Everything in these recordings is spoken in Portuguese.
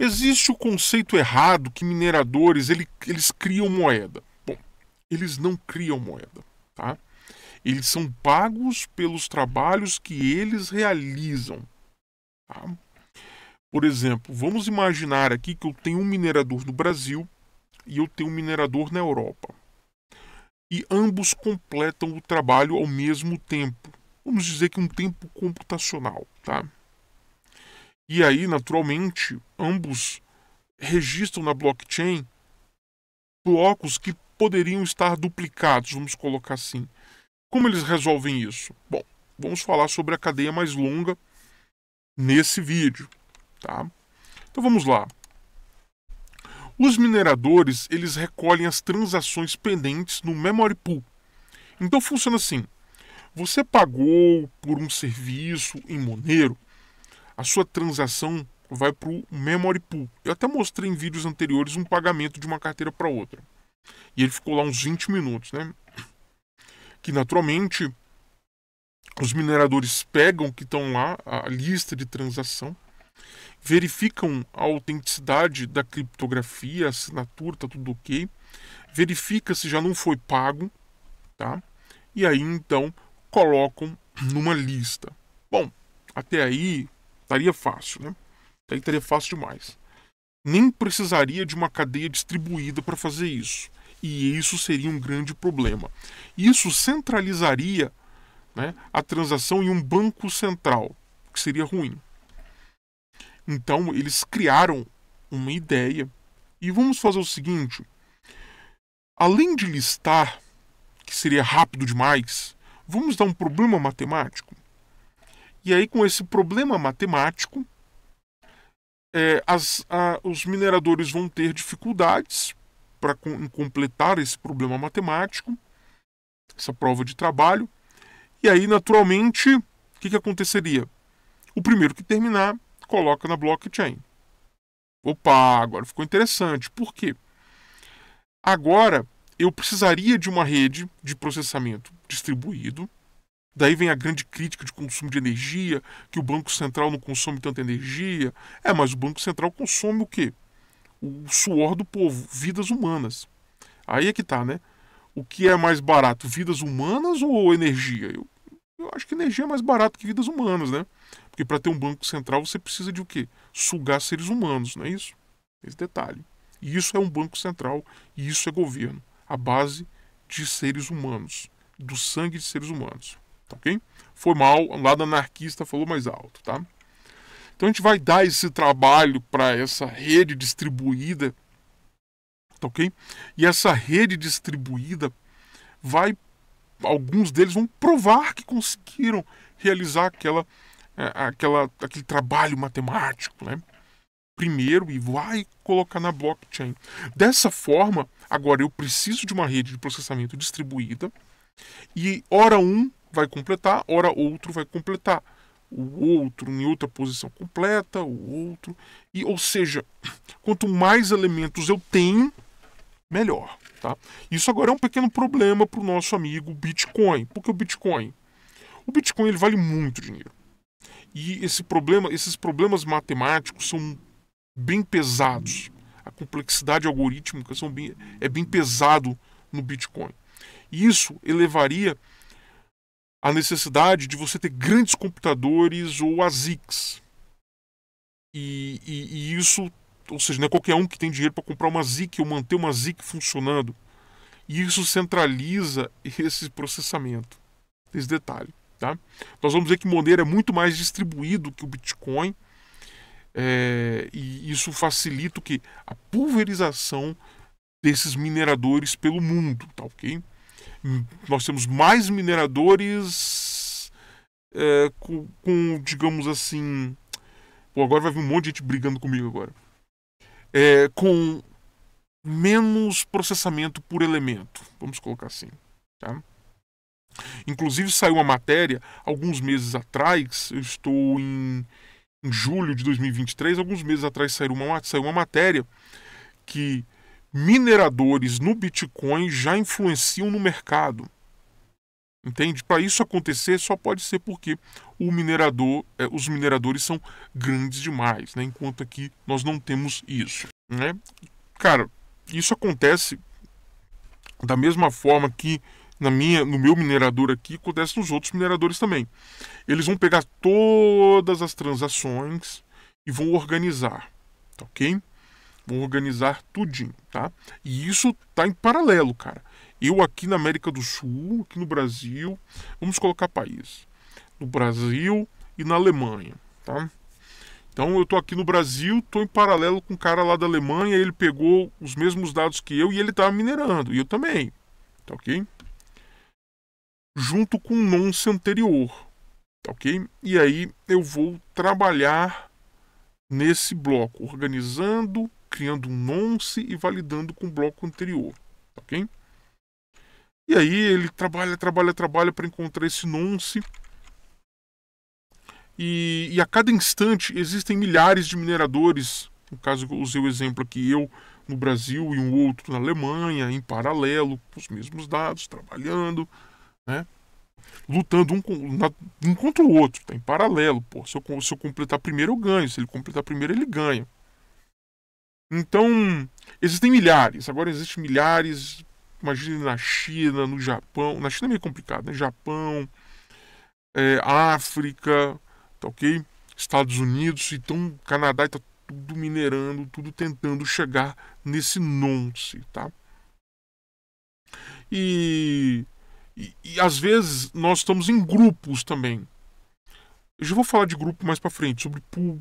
Existe o conceito errado que mineradores ele, eles criam moeda. Bom, eles não criam moeda, tá? Eles são pagos pelos trabalhos que eles realizam. Tá? Por exemplo, vamos imaginar aqui que eu tenho um minerador no Brasil e eu tenho um minerador na Europa. E ambos completam o trabalho ao mesmo tempo. Vamos dizer que um tempo computacional, tá? E aí, naturalmente, ambos registram na blockchain blocos que poderiam estar duplicados, vamos colocar assim. Como eles resolvem isso? Bom, vamos falar sobre a cadeia mais longa nesse vídeo, tá? Então vamos lá. Os mineradores, eles recolhem as transações pendentes no memory pool. Então funciona assim: você pagou por um serviço em Monero, a sua transação vai para o memory pool. Eu até mostrei em vídeos anteriores um pagamento de uma carteira para outra. E ele ficou lá uns 20 minutos, né? Que naturalmente os mineradores pegam que estão lá a lista de transação, verificam a autenticidade da criptografia, a assinatura, tá tudo ok, verifica se já não foi pago, tá? E aí então colocam numa lista. Bom, até aí Estaria fácil, né? Aí estaria fácil demais. Nem precisaria de uma cadeia distribuída para fazer isso. E isso seria um grande problema. Isso centralizaria né, a transação em um banco central, que seria ruim. Então, eles criaram uma ideia. E vamos fazer o seguinte: além de listar, que seria rápido demais, vamos dar um problema matemático. E aí, com esse problema matemático, é, as, a, os mineradores vão ter dificuldades para com, completar esse problema matemático, essa prova de trabalho. E aí, naturalmente, o que, que aconteceria? O primeiro que terminar coloca na blockchain. Opa, agora ficou interessante. Por quê? Agora eu precisaria de uma rede de processamento distribuído Daí vem a grande crítica de consumo de energia, que o Banco Central não consome tanta energia. É, mas o Banco Central consome o quê? O suor do povo, vidas humanas. Aí é que tá, né? O que é mais barato, vidas humanas ou energia? Eu, eu acho que energia é mais barato que vidas humanas, né? Porque para ter um Banco Central você precisa de o quê? Sugar seres humanos, não é isso? Esse detalhe. E isso é um Banco Central e isso é governo. A base de seres humanos, do sangue de seres humanos tá ok? Foi mal, lá lado anarquista falou mais alto, tá? Então a gente vai dar esse trabalho para essa rede distribuída, tá ok? E essa rede distribuída vai, alguns deles vão provar que conseguiram realizar aquela, é, aquela, aquele trabalho matemático, né? primeiro e vai colocar na blockchain. Dessa forma, agora eu preciso de uma rede de processamento distribuída e hora um vai completar, ora outro vai completar. O outro em outra posição completa, o outro. E, ou seja, quanto mais elementos eu tenho, melhor. Tá? Isso agora é um pequeno problema para o nosso amigo Bitcoin. Por que o Bitcoin? O Bitcoin ele vale muito dinheiro. E esse problema, esses problemas matemáticos são bem pesados. A complexidade algorítmica são bem, é bem pesado no Bitcoin. Isso elevaria a necessidade de você ter grandes computadores ou ASICs. E, e, e isso, ou seja, não é qualquer um que tem dinheiro para comprar uma ASIC ou manter uma ASIC funcionando. E isso centraliza esse processamento, esse detalhe. Tá? Nós vamos ver que Monero é muito mais distribuído que o Bitcoin. É, e isso facilita o que? A pulverização desses mineradores pelo mundo, tá ok? nós temos mais mineradores é, com, com, digamos assim. Pô, agora vai vir um monte de gente brigando comigo agora. É, com menos processamento por elemento, vamos colocar assim. Tá? Inclusive saiu uma matéria alguns meses atrás, eu estou em, em julho de 2023, alguns meses atrás saiu uma, saiu uma matéria que mineradores no Bitcoin já influenciam no mercado. Entende? Para isso acontecer, só pode ser porque o minerador, é, os mineradores são grandes demais, né? enquanto aqui nós não temos isso. Né? Cara, isso acontece da mesma forma que na minha, no meu minerador aqui, acontece nos outros mineradores também. Eles vão pegar todas as transações e vão organizar, tá ok? organizar tudinho, tá? E isso tá em paralelo, cara. Eu aqui na América do Sul, aqui no Brasil, vamos colocar país. No Brasil e na Alemanha, tá? Então eu tô aqui no Brasil, tô em paralelo com o cara lá da Alemanha, ele pegou os mesmos dados que eu e ele tava tá minerando, e eu também. Tá OK? Junto com o nonce anterior. Tá OK? E aí eu vou trabalhar nesse bloco, organizando criando um nonce e validando com o bloco anterior, ok? E aí ele trabalha, trabalha, trabalha para encontrar esse nonce. E, e, a cada instante existem milhares de mineradores. No caso, eu usei o exemplo aqui, eu no Brasil e um outro na Alemanha, em paralelo, com os mesmos dados, trabalhando, né? lutando um, na, um contra o outro, tá? em paralelo. Pô, se, eu, se eu completar primeiro, eu ganho. Se ele completar primeiro, ele ganha. Então, existem milhares, agora existem milhares, imagine na China, no Japão, na China é meio complicado, né? Japão, é, África, tá ok? Estados Unidos, então Canadá está tudo minerando, tudo tentando chegar nesse nonce, tá? E, e, e às vezes nós estamos em grupos também. Eu já vou falar de grupo mais para frente, sobre pool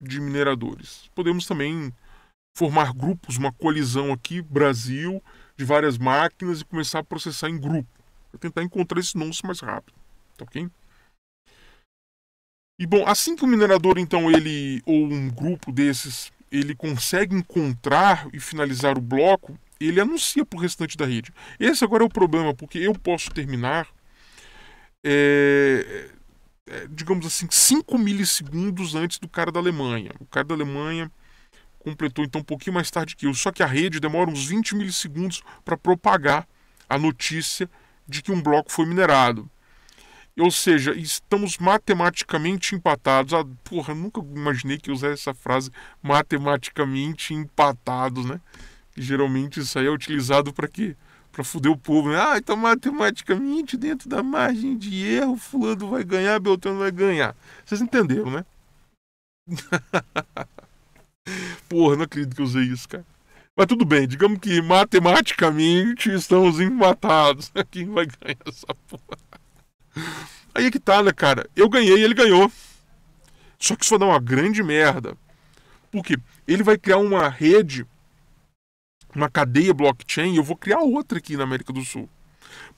de mineradores. Podemos também formar grupos, uma colisão aqui, Brasil, de várias máquinas e começar a processar em grupo. Para tentar encontrar esse nonce mais rápido. Tá ok? E bom, assim que o minerador, então, ele, ou um grupo desses, ele consegue encontrar e finalizar o bloco, ele anuncia para o restante da rede. Esse agora é o problema, porque eu posso terminar, é, é digamos assim, 5 milissegundos antes do cara da Alemanha. O cara da Alemanha completou então um pouquinho mais tarde que eu. Só que a rede demora uns 20 milissegundos para propagar a notícia de que um bloco foi minerado. Ou seja, estamos matematicamente empatados. Ah, porra, nunca imaginei que usar essa frase matematicamente empatados, né? geralmente isso aí é utilizado para quê? Para fuder o povo, né? Ah, então matematicamente dentro da margem de erro, fulano vai ganhar, Beltrano vai ganhar. Vocês entenderam, né? Porra, não acredito que eu usei isso, cara. Mas tudo bem, digamos que matematicamente estamos empatados. Quem vai ganhar essa porra? Aí é que tá, né, cara? Eu ganhei e ele ganhou. Só que isso vai dar uma grande merda. Porque ele vai criar uma rede, uma cadeia blockchain, e eu vou criar outra aqui na América do Sul.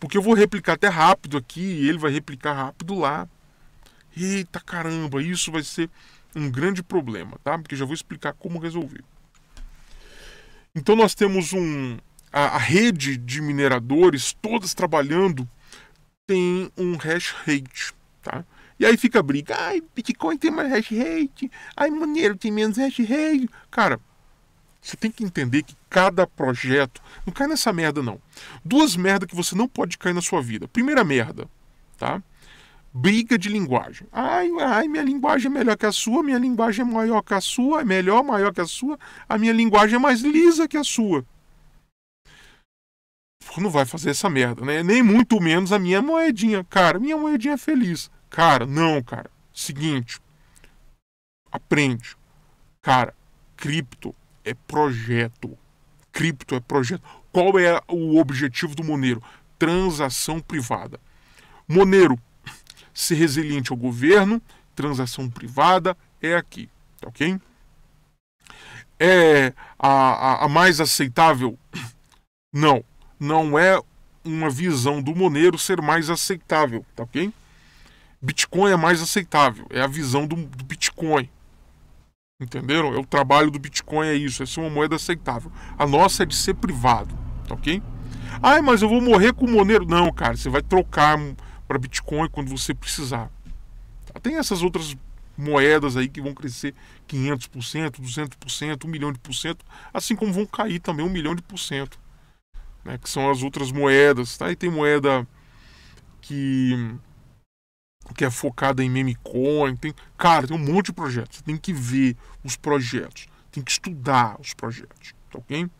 Porque eu vou replicar até rápido aqui e ele vai replicar rápido lá. Eita caramba, isso vai ser um grande problema, tá? Porque já vou explicar como resolver. Então nós temos um a, a rede de mineradores todas trabalhando tem um hash rate, tá? E aí fica a briga, ai, Bitcoin tem mais hash rate, ai, Monero tem menos hash rate. Cara, você tem que entender que cada projeto. Não cai nessa merda, não. Duas merdas que você não pode cair na sua vida. Primeira merda, tá? briga de linguagem. Ai, ai, minha linguagem é melhor que a sua, minha linguagem é maior que a sua, é melhor, maior que a sua, a minha linguagem é mais lisa que a sua. Não vai fazer essa merda, né? Nem muito menos a minha moedinha. Cara, minha moedinha é feliz. Cara, não, cara. Seguinte. Aprende. Cara, cripto é projeto. Cripto é projeto. Qual é o objetivo do Monero? Transação privada. Monero, ser resiliente ao governo, transação privada é aqui, tá ok? É a, a, a mais aceitável? Não, não é uma visão do Monero ser mais aceitável, tá ok? Bitcoin é mais aceitável, é a visão do, do Bitcoin. Entenderam? É o trabalho do Bitcoin, é isso, é ser uma moeda aceitável. A nossa é de ser privado, tá ok? Ah, mas eu vou morrer com o Monero. Não, cara, você vai trocar para Bitcoin quando você precisar. Tá, tem essas outras moedas aí que vão crescer 500%, 200%, 1 milhão de por cento, assim como vão cair também 1 milhão de por cento, né, que são as outras moedas, tá? E tem moeda que que é focada em meme coin, tem, cara, tem um monte de projetos, você tem que ver os projetos, tem que estudar os projetos, tá OK?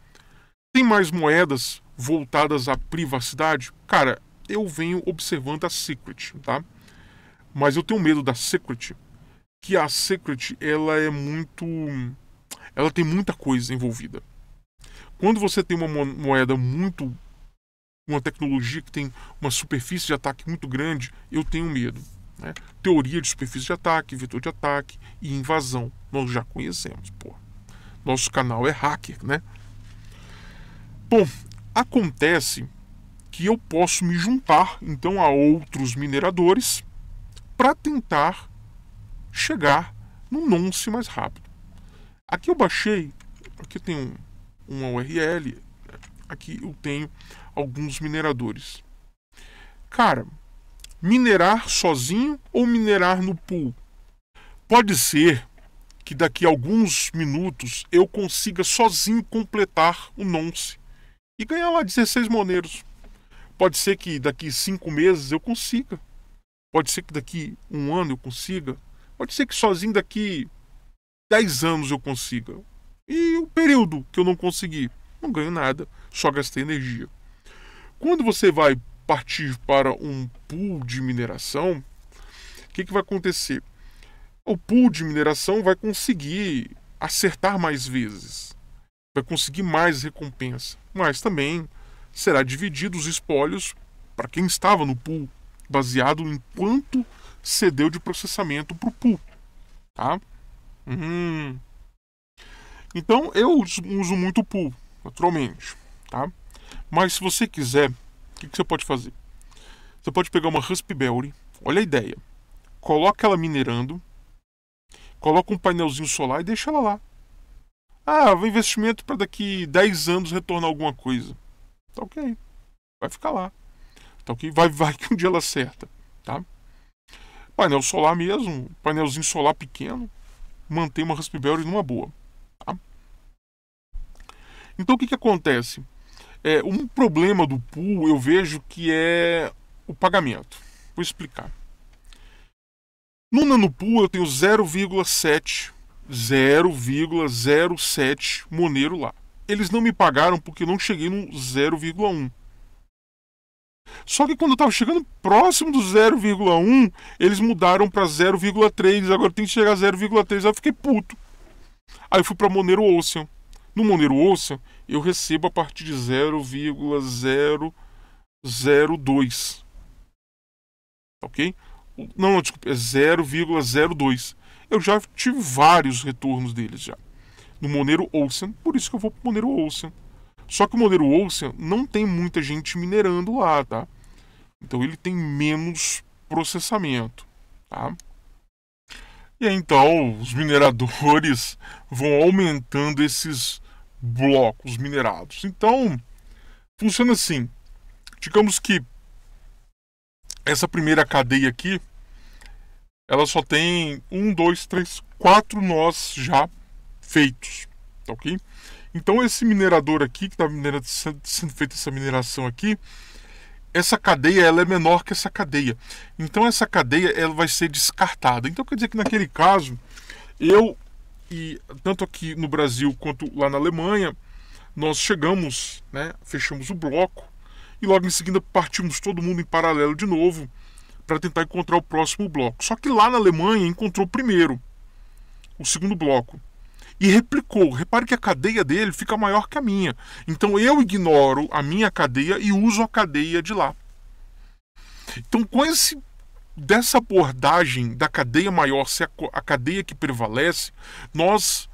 Tem mais moedas voltadas à privacidade? Cara, eu venho observando a Secret, tá? Mas eu tenho medo da Secret, que a Secret ela é muito ela tem muita coisa envolvida. Quando você tem uma moeda muito uma tecnologia que tem uma superfície de ataque muito grande, eu tenho medo. Né? Teoria de superfície de ataque, vetor de ataque e invasão. Nós já conhecemos, pô. Nosso canal é hacker, né? Bom, acontece que eu posso me juntar então a outros mineradores para tentar chegar no nonce mais rápido. Aqui eu baixei, aqui eu tenho uma URL, aqui eu tenho alguns mineradores. Cara, minerar sozinho ou minerar no pool? Pode ser que daqui a alguns minutos eu consiga sozinho completar o nonce e ganhar lá 16 moneiros. Pode ser que daqui cinco meses eu consiga. Pode ser que daqui um ano eu consiga. Pode ser que sozinho daqui dez anos eu consiga. E o período que eu não consegui, não ganho nada, só gastei energia. Quando você vai partir para um pool de mineração, o que, que vai acontecer? O pool de mineração vai conseguir acertar mais vezes, vai conseguir mais recompensa, mas também será dividido os espólios para quem estava no pool, baseado em quanto cedeu de processamento para o pool. Tá? Hum. Então eu uso muito o pool, naturalmente. Tá? Mas se você quiser, o que, que, você pode fazer? Você pode pegar uma Raspberry, olha a ideia. Coloca ela minerando, coloca um painelzinho solar e deixa ela lá. Ah, investimento para daqui 10 anos retornar alguma coisa. Tá ok. Vai ficar lá. Tá então, ok? Vai, vai que um dia ela acerta. Tá? Painel solar mesmo, painelzinho solar pequeno, mantém uma Raspberry numa boa. Tá? Então o que, que acontece? É, um problema do pool eu vejo que é o pagamento. Vou explicar. No NanoPool eu tenho 0,7 0,07 Monero lá eles não me pagaram porque eu não cheguei no 0,1. Só que quando eu estava chegando próximo do 0,1, eles mudaram para 0,3. Agora tem que chegar a 0,3. Aí eu fiquei puto. Aí eu fui para Monero Ocean. No Monero Ocean, eu recebo a partir de 0,002. Ok? Não, não, desculpa, é 0,02. Eu já tive vários retornos deles já do Monero Ocean, por isso que eu vou pro Monero Ocean. Só que o Monero Ocean não tem muita gente minerando lá, tá? Então ele tem menos processamento, tá? E aí, então os mineradores vão aumentando esses blocos minerados. Então funciona assim. Digamos que essa primeira cadeia aqui, ela só tem um, dois, três, quatro nós já feitos, tá ok? Então esse minerador aqui, que está sendo feita essa mineração aqui, essa cadeia ela é menor que essa cadeia. Então essa cadeia ela vai ser descartada. Então quer dizer que naquele caso, eu e tanto aqui no Brasil quanto lá na Alemanha, nós chegamos, né, fechamos o bloco e logo em seguida partimos todo mundo em paralelo de novo para tentar encontrar o próximo bloco. Só que lá na Alemanha encontrou primeiro o segundo bloco e replicou. Repare que a cadeia dele fica maior que a minha. Então eu ignoro a minha cadeia e uso a cadeia de lá. Então, com esse dessa abordagem da cadeia maior ser a cadeia que prevalece, nós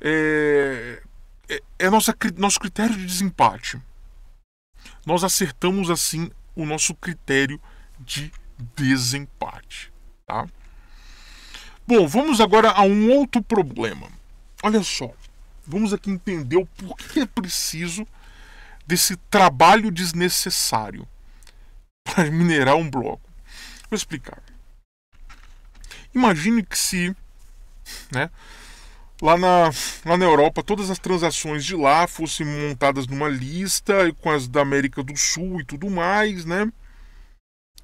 é, é, é nossa, nosso critério de desempate. Nós acertamos assim o nosso critério de desempate, tá? Bom, vamos agora a um outro problema. Olha só, vamos aqui entender o porquê é preciso desse trabalho desnecessário para minerar um bloco. Vou explicar. Imagine que se, né, lá na, lá na Europa, todas as transações de lá fossem montadas numa lista com as da América do Sul e tudo mais, né?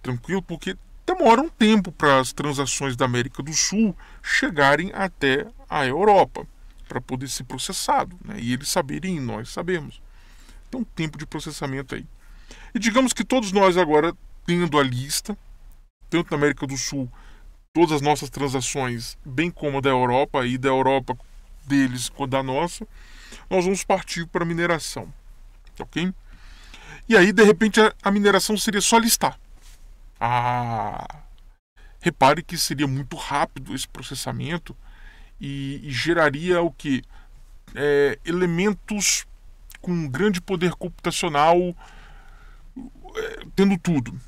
Tranquilo, porque demora um tempo para as transações da América do Sul chegarem até a Europa para poder ser processado, né? e eles saberem nós sabemos. Então, tempo de processamento aí. E digamos que todos nós agora, tendo a lista, tanto na América do Sul, todas as nossas transações, bem como a da Europa, e da Europa deles com a da nossa, nós vamos partir para a mineração. Ok? E aí, de repente, a mineração seria só listar. Ah! Repare que seria muito rápido esse processamento e, e geraria o que? É, elementos com um grande poder computacional, é, tendo tudo.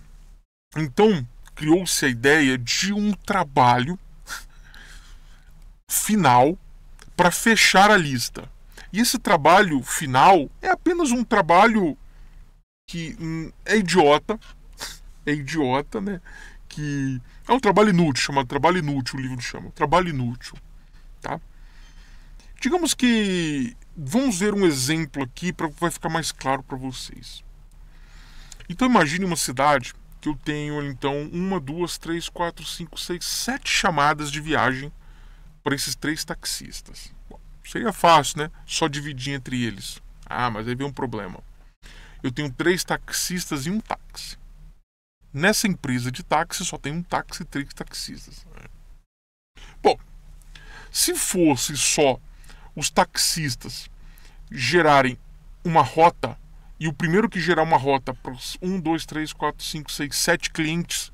Então, criou-se a ideia de um trabalho final para fechar a lista. E esse trabalho final é apenas um trabalho que hum, é idiota, é idiota, né? Que é um trabalho inútil, chamado trabalho inútil, o livro chama, trabalho inútil. Tá? Digamos que vamos ver um exemplo aqui para vai ficar mais claro para vocês. Então imagine uma cidade que eu tenho então uma, duas, três, quatro, cinco, seis, sete chamadas de viagem para esses três taxistas. Bom, seria fácil, né? Só dividir entre eles. Ah, mas aí vem um problema. Eu tenho três taxistas e um táxi. Nessa empresa de táxi só tem um táxi e três taxistas. Bom, se fosse só os taxistas gerarem uma rota e o primeiro que gerar uma rota para um, dois, três, quatro, cinco, seis, sete clientes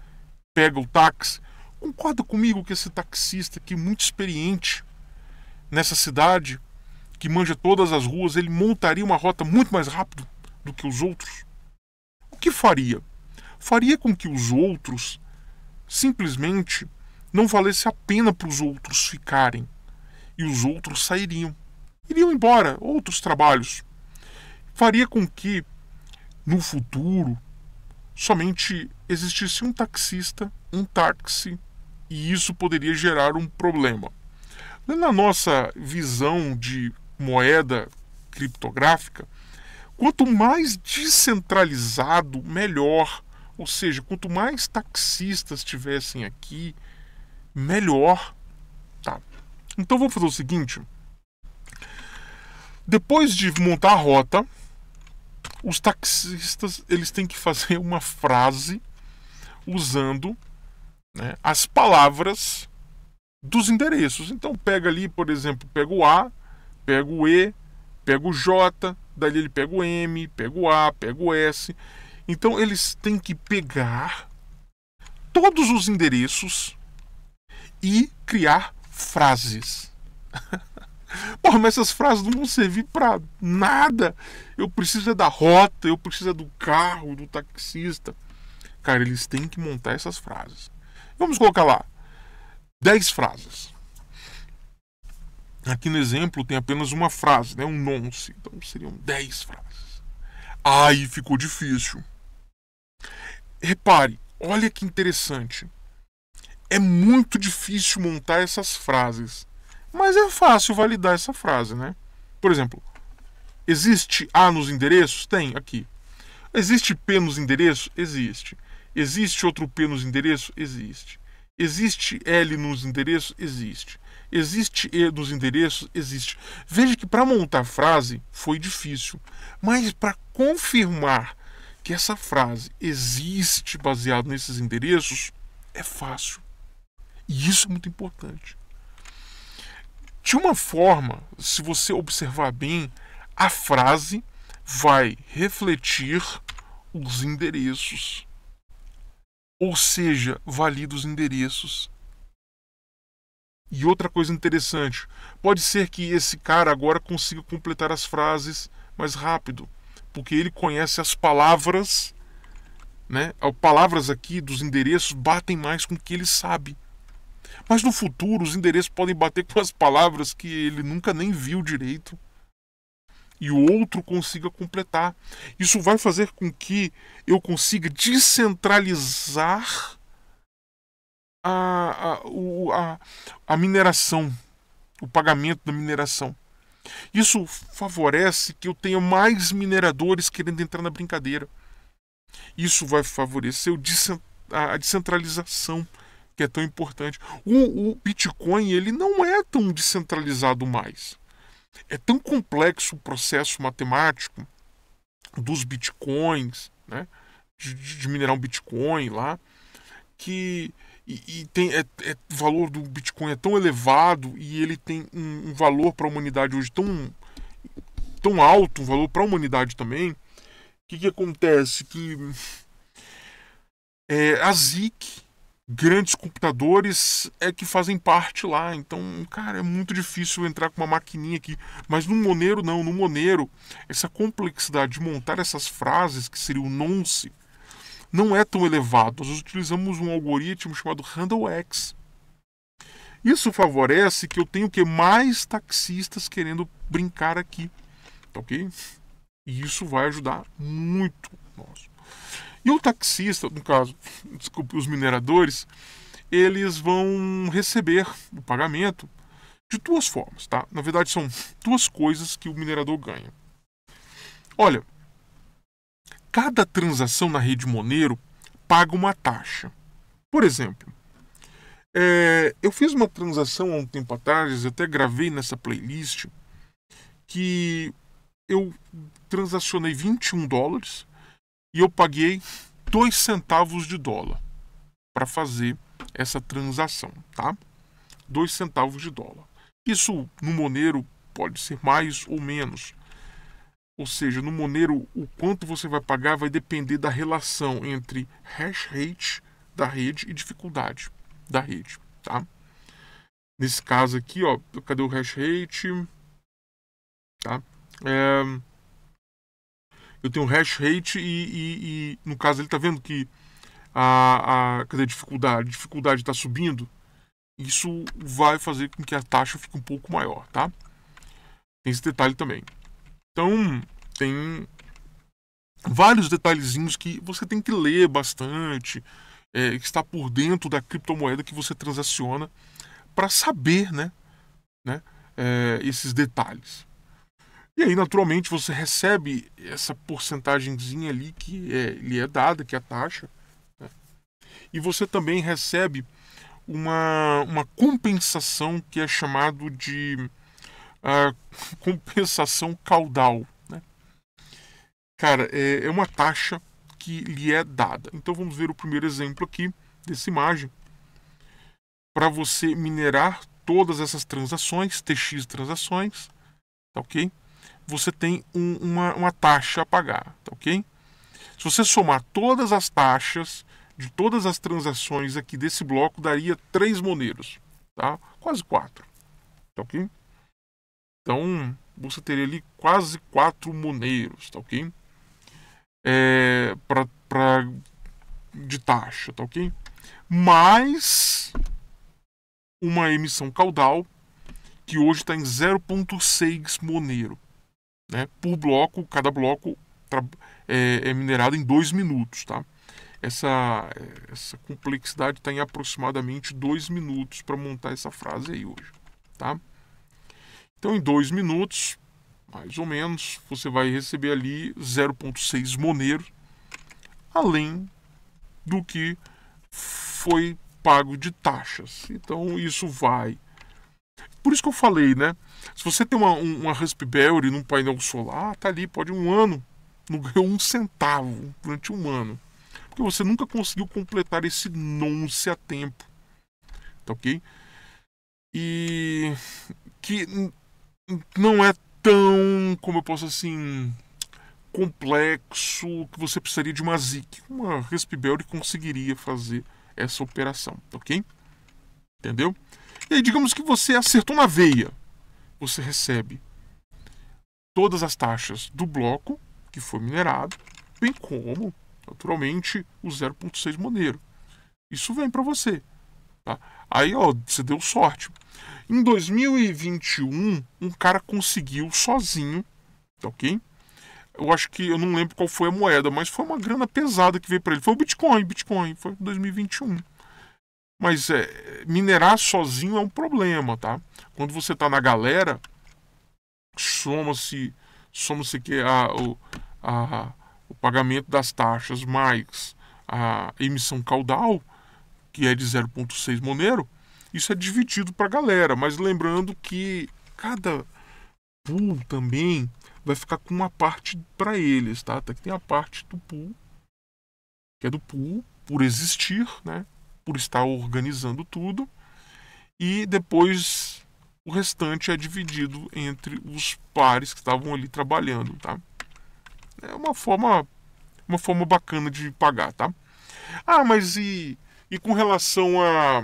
pega o táxi, concorda comigo que esse taxista que é muito experiente nessa cidade, que manja todas as ruas, ele montaria uma rota muito mais rápido do que os outros? O que faria? Faria com que os outros simplesmente não valesse a pena para os outros ficarem. E os outros sairiam. Iriam embora, outros trabalhos. Faria com que, no futuro, somente existisse um taxista, um táxi, e isso poderia gerar um problema. Na nossa visão de moeda criptográfica, quanto mais descentralizado, melhor. Ou seja, quanto mais taxistas tivessem aqui, melhor. Tá. Então vou fazer o seguinte. Depois de montar a rota, os taxistas eles têm que fazer uma frase usando né, as palavras dos endereços. Então pega ali, por exemplo, pega o A, pega o E, pega o J, dali ele pega o M, pega o A, pega o S. Então eles têm que pegar todos os endereços e criar frases. Porra, mas essas frases não vão servir para nada. Eu preciso é da rota, eu preciso é do carro, do taxista. Cara, eles têm que montar essas frases. Vamos colocar lá 10 frases. Aqui no exemplo tem apenas uma frase, né? um nonce. Então seriam 10 frases. Aí ficou difícil. Repare, olha que interessante é muito difícil montar essas frases. Mas é fácil validar essa frase, né? Por exemplo, existe A nos endereços? Tem, aqui. Existe P nos endereços? Existe. Existe outro P nos endereços? Existe. Existe L nos endereços? Existe. Existe E nos endereços? Existe. Veja que para montar a frase foi difícil, mas para confirmar que essa frase existe baseado nesses endereços é fácil. E isso é muito importante. De uma forma, se você observar bem, a frase vai refletir os endereços. Ou seja, valida os endereços. E outra coisa interessante, pode ser que esse cara agora consiga completar as frases mais rápido, porque ele conhece as palavras, né? Palavras aqui dos endereços batem mais com o que ele sabe. Mas no futuro os endereços podem bater com as palavras que ele nunca nem viu direito e o outro consiga completar. Isso vai fazer com que eu consiga descentralizar a, a, a, a mineração, o pagamento da mineração. Isso favorece que eu tenha mais mineradores querendo entrar na brincadeira. Isso vai favorecer a descentralização que é tão importante. O, o Bitcoin ele não é tão descentralizado mais. É tão complexo o processo matemático dos bitcoins, né? De, de minerar um bitcoin lá, que e, e tem é, é, o valor do bitcoin é tão elevado e ele tem um, um valor para a humanidade hoje tão tão alto, um valor para a humanidade também. O que, que acontece que é, a ZIC grandes computadores é que fazem parte lá. Então, cara, é muito difícil entrar com uma maquininha aqui. Mas no Monero, não. No Monero, essa complexidade de montar essas frases, que seria o nonce, não é tão elevado. Nós utilizamos um algoritmo chamado HandleX. Isso favorece que eu tenho que mais taxistas querendo brincar aqui, tá ok? E isso vai ajudar muito nós. E o taxista, no caso, desculpe, os mineradores, eles vão receber o pagamento de duas formas, tá? Na verdade, são duas coisas que o minerador ganha. Olha, cada transação na rede Monero paga uma taxa. Por exemplo, é, eu fiz uma transação há um tempo atrás, eu até gravei nessa playlist, que eu transacionei 21 dólares e eu paguei 2 centavos de dólar para fazer essa transação, tá? 2 centavos de dólar. Isso no Monero pode ser mais ou menos. Ou seja, no Monero o quanto você vai pagar vai depender da relação entre hash rate da rede e dificuldade da rede, tá? Nesse caso aqui, ó, cadê o hash rate? Tá? É, eu tenho hash rate e, e, e no caso ele está vendo que a, a, cadê a dificuldade? A dificuldade está subindo. Isso vai fazer com que a taxa fique um pouco maior, tá? Tem esse detalhe também. Então, tem vários detalhezinhos que você tem que ler bastante, é, que está por dentro da criptomoeda que você transaciona, para saber né, né, é, esses detalhes. E aí, naturalmente, você recebe essa porcentagemzinha ali que é, lhe é dada, que é a taxa. Né? E você também recebe uma, uma compensação que é chamado de ah, compensação caudal. Né? Cara, é, é uma taxa que lhe é dada. Então vamos ver o primeiro exemplo aqui dessa imagem. Para você minerar todas essas transações, TX transações, tá ok? você tem um, uma, uma taxa a pagar, tá ok? Se você somar todas as taxas de todas as transações aqui desse bloco, daria três moneiros, tá? Quase quatro, tá ok? Então, você teria ali quase quatro moneiros, tá ok? É, pra, pra, de taxa, tá ok? Mais uma emissão caudal que hoje está em 0,6 moneiro né, por bloco, cada bloco é, é, minerado em dois minutos. Tá? Essa, essa complexidade está em aproximadamente dois minutos para montar essa frase aí hoje. Tá? Então, em dois minutos, mais ou menos, você vai receber ali 0,6 monero, além do que foi pago de taxas. Então, isso vai por isso que eu falei, né? Se você tem uma, uma Raspberry num painel solar, tá ali, pode um ano, não ganhou um centavo durante um ano. Porque você nunca conseguiu completar esse nonce a tempo. Tá ok? E que não é tão, como eu posso assim, complexo que você precisaria de uma ZIC. Uma Raspberry conseguiria fazer essa operação, tá ok? Entendeu? E aí, digamos que você acertou na veia. Você recebe todas as taxas do bloco que foi minerado, bem como, naturalmente, o 0,6 Monero. Isso vem para você. Tá? Aí, ó, você deu sorte. Em 2021, um cara conseguiu sozinho, tá ok? Eu acho que eu não lembro qual foi a moeda, mas foi uma grana pesada que veio para ele. Foi o Bitcoin, Bitcoin, foi 2021. Mas é, minerar sozinho é um problema, tá? Quando você tá na galera, soma-se soma-se que a, o, a, o pagamento das taxas mais a emissão caudal, que é de 0,6 monero, isso é dividido para a galera. Mas lembrando que cada pool também vai ficar com uma parte para eles, tá? Aqui tem a parte do pool, que é do pool por existir, né? por estar organizando tudo, e depois o restante é dividido entre os pares que estavam ali trabalhando, tá? É uma forma uma forma bacana de pagar, tá? Ah, mas e, e com relação a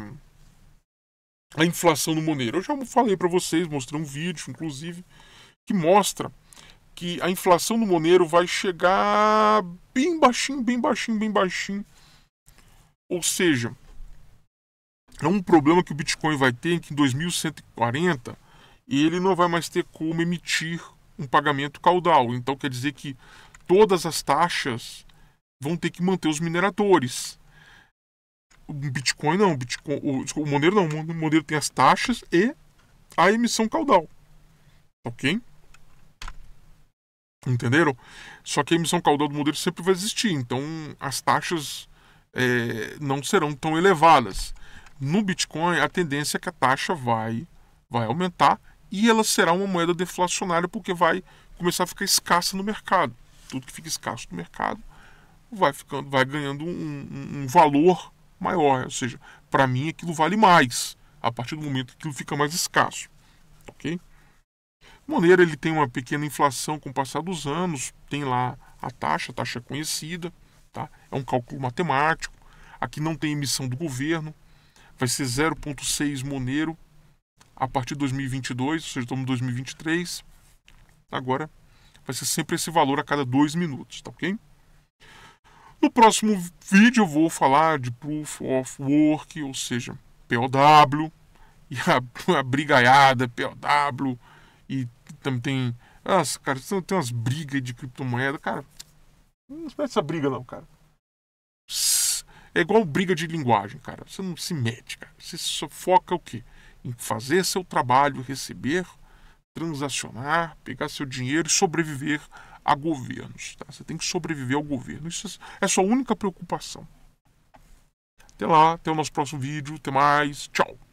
a inflação no Monero? Eu já falei para vocês, mostrei um vídeo, inclusive, que mostra que a inflação no Monero vai chegar bem baixinho, bem baixinho, bem baixinho. Ou seja, é um problema que o Bitcoin vai ter que em 2140 ele não vai mais ter como emitir um pagamento caudal. Então quer dizer que todas as taxas vão ter que manter os mineradores. O Bitcoin não, o, Bitcoin, o, o Monero não, o Monero tem as taxas e a emissão caudal. Ok? Entenderam? Só que a emissão caudal do Monero sempre vai existir, então as taxas é, não serão tão elevadas. No Bitcoin, a tendência é que a taxa vai, vai aumentar e ela será uma moeda deflacionária porque vai começar a ficar escassa no mercado. Tudo que fica escasso no mercado vai ficando, vai ganhando um, um, valor maior, ou seja, para mim aquilo vale mais a partir do momento que aquilo fica mais escasso, ok? Monero ele tem uma pequena inflação com o passar dos anos, tem lá a taxa, a taxa é conhecida, tá? É um cálculo matemático. Aqui não tem emissão do governo, vai ser 0,6 Monero a partir de 2022, ou seja, estamos em 2023. Agora vai ser sempre esse valor a cada dois minutos, tá ok? No próximo vídeo eu vou falar de Proof of Work, ou seja, POW, e a, a brigaiada POW, e também tem. Nossa, cara, tem umas brigas de criptomoeda, cara. Não espera essa briga, não, cara. É igual briga de linguagem, cara. Você não se mete, cara. Você só foca o quê? Em fazer seu trabalho, receber, transacionar, pegar seu dinheiro e sobreviver a governos. Tá? Você tem que sobreviver ao governo. Isso é a sua única preocupação. Até lá, até o nosso próximo vídeo. Até mais. Tchau.